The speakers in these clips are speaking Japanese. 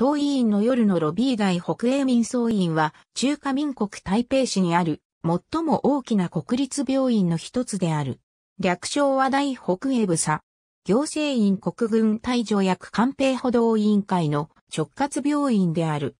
党委員の夜のロビー大北英民総員は中華民国台北市にある最も大きな国立病院の一つである。略称は大北英部佐。行政院国軍退助役官兵歩道委員会の直轄病院である。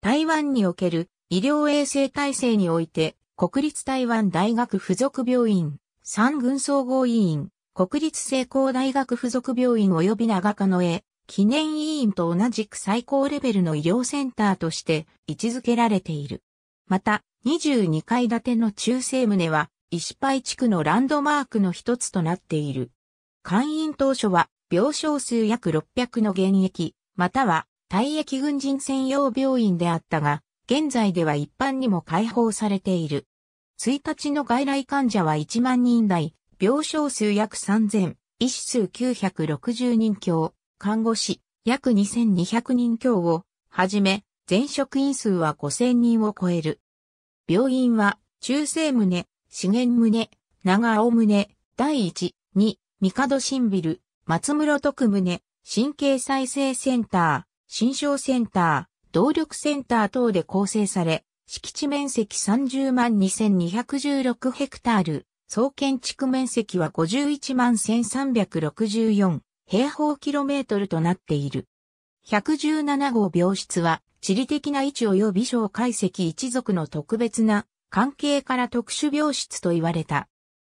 台湾における医療衛生体制において国立台湾大学附属病院、三軍総合委員、国立成功大学附属病院及び長の絵。記念委員と同じく最高レベルの医療センターとして位置づけられている。また、22階建ての中西棟は、石牌地区のランドマークの一つとなっている。会員当初は、病床数約600の現役、または、退役軍人専用病院であったが、現在では一般にも開放されている。1日の外来患者は1万人台、病床数約3000、医師数960人強、看護師、約2200人強を、はじめ、全職員数は5000人を超える。病院は、中西棟、資源棟、長尾棟、第一、二、シ新ビル、松室徳棟、神経再生センター、新象センター、動力センター等で構成され、敷地面積30万2216ヘクタール、総建築面積は51万1364平方キロメートルとなっている。117号病室は、地理的な位置及び小解析一族の特別な関係から特殊病室と言われた。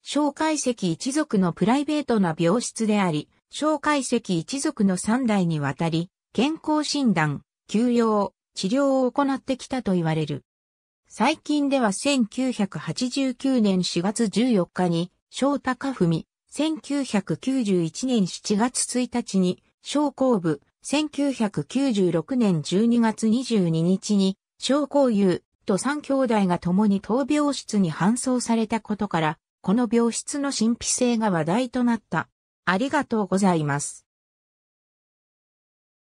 小解析一族のプライベートな病室であり、小解析一族の3代にわたり、健康診断、休養、治療を行ってきたと言われる。最近では1989年4月14日に、小高文、1991年7月1日に商工部、1996年12月22日に商工友と三兄弟が共に当病室に搬送されたことから、この病室の神秘性が話題となった。ありがとうございます。